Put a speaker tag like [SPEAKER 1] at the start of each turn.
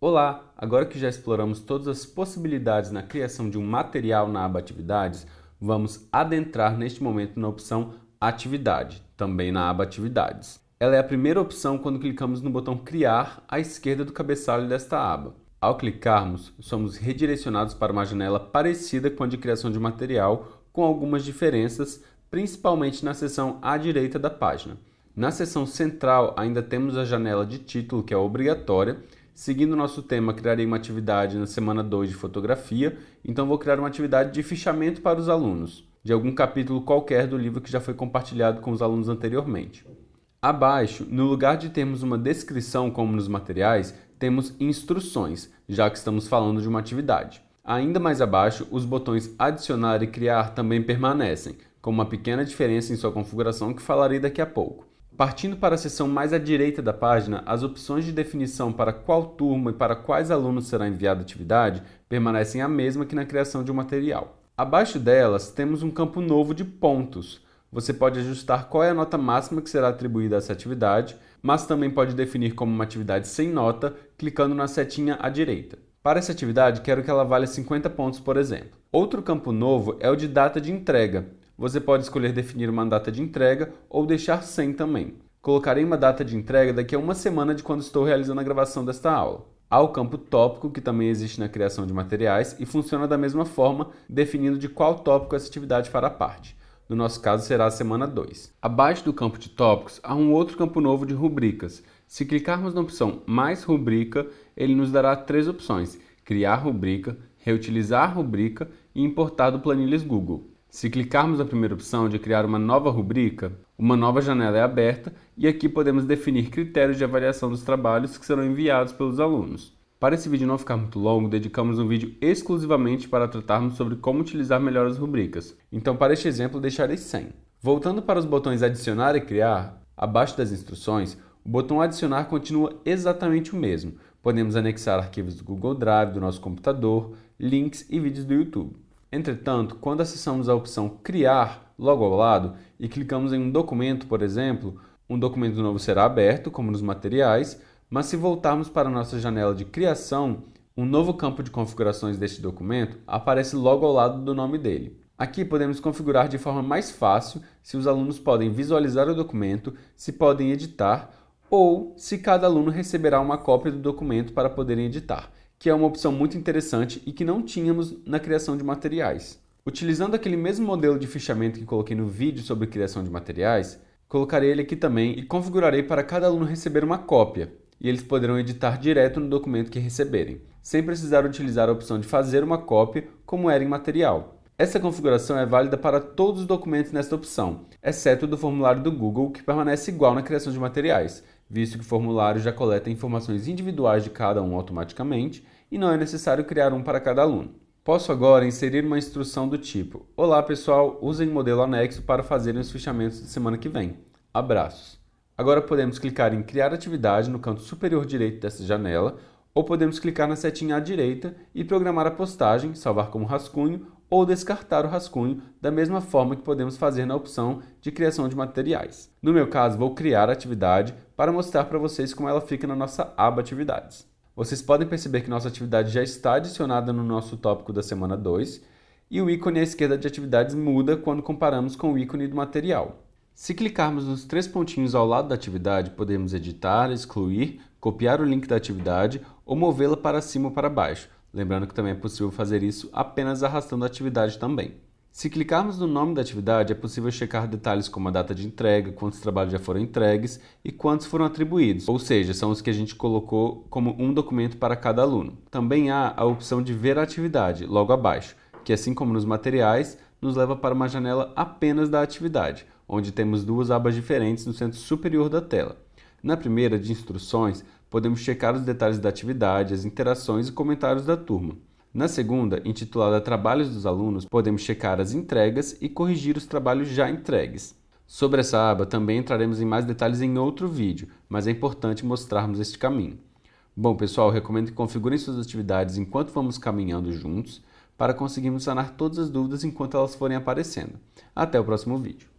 [SPEAKER 1] Olá! Agora que já exploramos todas as possibilidades na criação de um material na aba Atividades, vamos adentrar neste momento na opção Atividade, também na aba Atividades. Ela é a primeira opção quando clicamos no botão Criar à esquerda do cabeçalho desta aba. Ao clicarmos, somos redirecionados para uma janela parecida com a de criação de material, com algumas diferenças, principalmente na seção à direita da página. Na seção central, ainda temos a janela de título, que é obrigatória, Seguindo o nosso tema, criarei uma atividade na semana 2 de fotografia, então vou criar uma atividade de fichamento para os alunos, de algum capítulo qualquer do livro que já foi compartilhado com os alunos anteriormente. Abaixo, no lugar de termos uma descrição como nos materiais, temos instruções, já que estamos falando de uma atividade. Ainda mais abaixo, os botões adicionar e criar também permanecem, com uma pequena diferença em sua configuração que falarei daqui a pouco. Partindo para a seção mais à direita da página, as opções de definição para qual turma e para quais alunos será enviada a atividade permanecem a mesma que na criação de um material. Abaixo delas, temos um campo novo de pontos. Você pode ajustar qual é a nota máxima que será atribuída a essa atividade, mas também pode definir como uma atividade sem nota, clicando na setinha à direita. Para essa atividade, quero que ela valha 50 pontos, por exemplo. Outro campo novo é o de data de entrega. Você pode escolher definir uma data de entrega ou deixar sem também. Colocarei uma data de entrega daqui a uma semana de quando estou realizando a gravação desta aula. Há o campo tópico, que também existe na criação de materiais e funciona da mesma forma, definindo de qual tópico essa atividade fará parte. No nosso caso, será a semana 2. Abaixo do campo de tópicos, há um outro campo novo de rubricas. Se clicarmos na opção Mais Rubrica, ele nos dará três opções: criar rubrica, reutilizar rubrica e importar do planilhas Google. Se clicarmos na primeira opção de criar uma nova rubrica, uma nova janela é aberta e aqui podemos definir critérios de avaliação dos trabalhos que serão enviados pelos alunos. Para esse vídeo não ficar muito longo, dedicamos um vídeo exclusivamente para tratarmos sobre como utilizar melhor as rubricas. Então, para este exemplo, deixarei sem. Voltando para os botões adicionar e criar, abaixo das instruções, o botão adicionar continua exatamente o mesmo. Podemos anexar arquivos do Google Drive, do nosso computador, links e vídeos do YouTube. Entretanto, quando acessamos a opção Criar logo ao lado e clicamos em um documento, por exemplo, um documento novo será aberto, como nos materiais, mas se voltarmos para a nossa janela de criação, um novo campo de configurações deste documento aparece logo ao lado do nome dele. Aqui podemos configurar de forma mais fácil se os alunos podem visualizar o documento, se podem editar ou se cada aluno receberá uma cópia do documento para poderem editar que é uma opção muito interessante e que não tínhamos na criação de materiais. Utilizando aquele mesmo modelo de fichamento que coloquei no vídeo sobre criação de materiais, colocarei ele aqui também e configurarei para cada aluno receber uma cópia, e eles poderão editar direto no documento que receberem, sem precisar utilizar a opção de fazer uma cópia como era em material. Essa configuração é válida para todos os documentos nesta opção, exceto do formulário do Google, que permanece igual na criação de materiais, visto que o formulário já coleta informações individuais de cada um automaticamente e não é necessário criar um para cada aluno. Posso agora inserir uma instrução do tipo: Olá pessoal, usem modelo anexo para fazerem os fichamentos de semana que vem. Abraços. Agora podemos clicar em Criar atividade no canto superior direito dessa janela, ou podemos clicar na setinha à direita e programar a postagem, salvar como rascunho ou descartar o rascunho, da mesma forma que podemos fazer na opção de criação de materiais. No meu caso, vou criar a atividade para mostrar para vocês como ela fica na nossa aba Atividades. Vocês podem perceber que nossa atividade já está adicionada no nosso tópico da semana 2 e o ícone à esquerda de atividades muda quando comparamos com o ícone do material. Se clicarmos nos três pontinhos ao lado da atividade, podemos editar, excluir, copiar o link da atividade ou movê-la para cima ou para baixo, Lembrando que também é possível fazer isso apenas arrastando a atividade também. Se clicarmos no nome da atividade, é possível checar detalhes como a data de entrega, quantos trabalhos já foram entregues e quantos foram atribuídos, ou seja, são os que a gente colocou como um documento para cada aluno. Também há a opção de ver a atividade, logo abaixo, que assim como nos materiais, nos leva para uma janela apenas da atividade, onde temos duas abas diferentes no centro superior da tela. Na primeira, de instruções, podemos checar os detalhes da atividade, as interações e comentários da turma. Na segunda, intitulada Trabalhos dos Alunos, podemos checar as entregas e corrigir os trabalhos já entregues. Sobre essa aba também entraremos em mais detalhes em outro vídeo, mas é importante mostrarmos este caminho. Bom, pessoal, recomendo que configurem suas atividades enquanto vamos caminhando juntos para conseguirmos sanar todas as dúvidas enquanto elas forem aparecendo. Até o próximo vídeo.